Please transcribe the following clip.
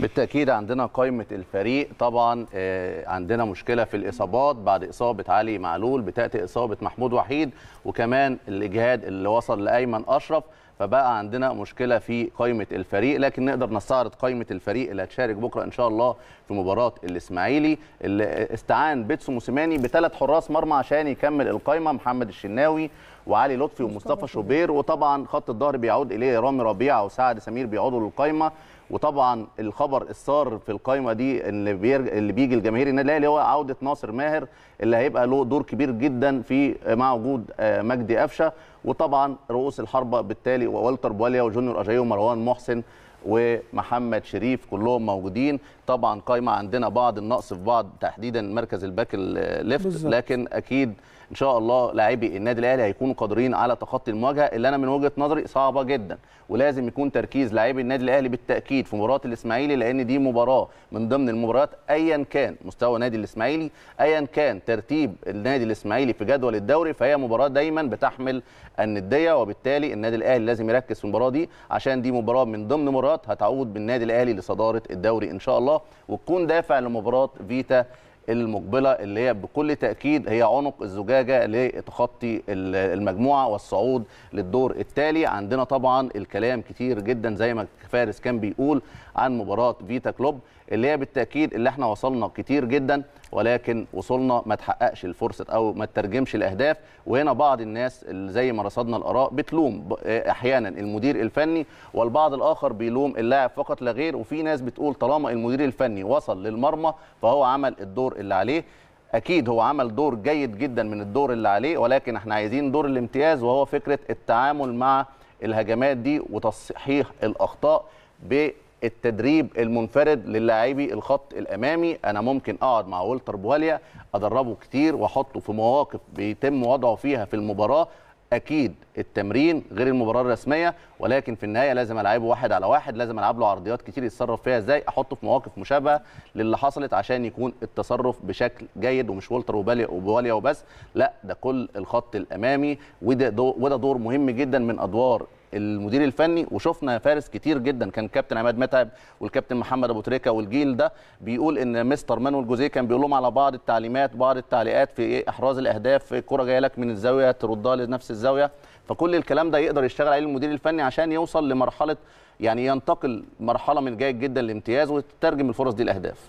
بالتاكيد عندنا قائمه الفريق طبعا آه، عندنا مشكله في الاصابات بعد اصابه علي معلول بتاتي اصابه محمود وحيد وكمان الاجهاد اللي وصل لايمن اشرف فبقى عندنا مشكله في قائمه الفريق لكن نقدر نستعرض قائمه الفريق اللي هتشارك بكره ان شاء الله في مباراه الاسماعيلي اللي استعان بيتسو موسيماني بثلاث حراس مرمى عشان يكمل القائمه محمد الشناوي وعلي لطفي ومصطفى شوبير وطبعا خط الظهر بيعود اليه رامي ربيعه وسعد سمير بيعودوا للقايمه وطبعا الخبر السار في القايمه دي اللي بيرج... اللي بيجي لجماهير النادي الاهلي هو عوده ناصر ماهر اللي هيبقى له دور كبير جدا في آه، مع وجود آه، مجدي قفشه وطبعا رؤوس الحربه بالتالي والتر بواليا وجونيور اجايو ومروان محسن ومحمد شريف كلهم موجودين طبعا قايمه عندنا بعض النقص في بعض تحديدا مركز الباك الليفت بالزبط. لكن اكيد ان شاء الله لاعبي النادي الاهلي هيكونوا قادرين على تخطي المواجهه اللي انا من وجهه نظري صعبه جدا ولازم يكون تركيز لاعبي النادي الاهلي بالتاكيد في مباراه الاسماعيلي لان دي مباراه من ضمن المباريات ايا كان مستوى نادي الاسماعيلي ايا كان ترتيب النادي الاسماعيلي في جدول الدوري فهي مباراه دايما بتحمل النديه وبالتالي النادي الاهلي لازم يركز في المباراه دي عشان دي مباراه من ضمن مباراه مباراه هتعود بالنادي الاهلي لصداره الدوري ان شاء الله وتكون دافع لمباراه فيتا المقبله اللي هي بكل تاكيد هي عنق الزجاجه لتخطي المجموعه والصعود للدور التالي عندنا طبعا الكلام كتير جدا زي ما فارس كان بيقول عن مباراه فيتا كلوب اللي هي بالتاكيد اللي احنا وصلنا كتير جدا ولكن وصلنا ما تحققش الفرصه او ما تترجمش الاهداف وهنا بعض الناس اللي زي ما رصدنا الاراء بتلوم آه، احيانا المدير الفني والبعض الاخر بيلوم اللاعب فقط لا غير وفي ناس بتقول طالما المدير الفني وصل للمرمى فهو عمل الدور اللي عليه اكيد هو عمل دور جيد جدا من الدور اللي عليه ولكن احنا عايزين دور الامتياز وهو فكره التعامل مع الهجمات دي وتصحيح الاخطاء ب التدريب المنفرد للاعبي الخط الامامي انا ممكن اقعد مع ولتر بواليا ادربه كتير واحطه في مواقف بيتم وضعه فيها في المباراه اكيد التمرين غير المباراه الرسميه ولكن في النهايه لازم العبه واحد على واحد لازم العب له عرضيات كتير يتصرف فيها ازاي احطه في مواقف مشابهه للي حصلت عشان يكون التصرف بشكل جيد ومش ولتر وباليا وبس لا ده كل الخط الامامي وده وده دور مهم جدا من ادوار المدير الفني وشفنا فارس كتير جدا كان كابتن عماد متعب والكابتن محمد ابو تريكه والجيل ده بيقول ان مستر مانويل جوزيه كان بيقول لهم على بعض التعليمات بعض التعليقات في إيه احراز الاهداف الكره جايه لك من الزاويه تردها لنفس الزاويه فكل الكلام ده يقدر يشتغل عليه المدير الفني عشان يوصل لمرحله يعني ينتقل مرحله من جيد جدا لامتياز وتترجم الفرص دي لاهداف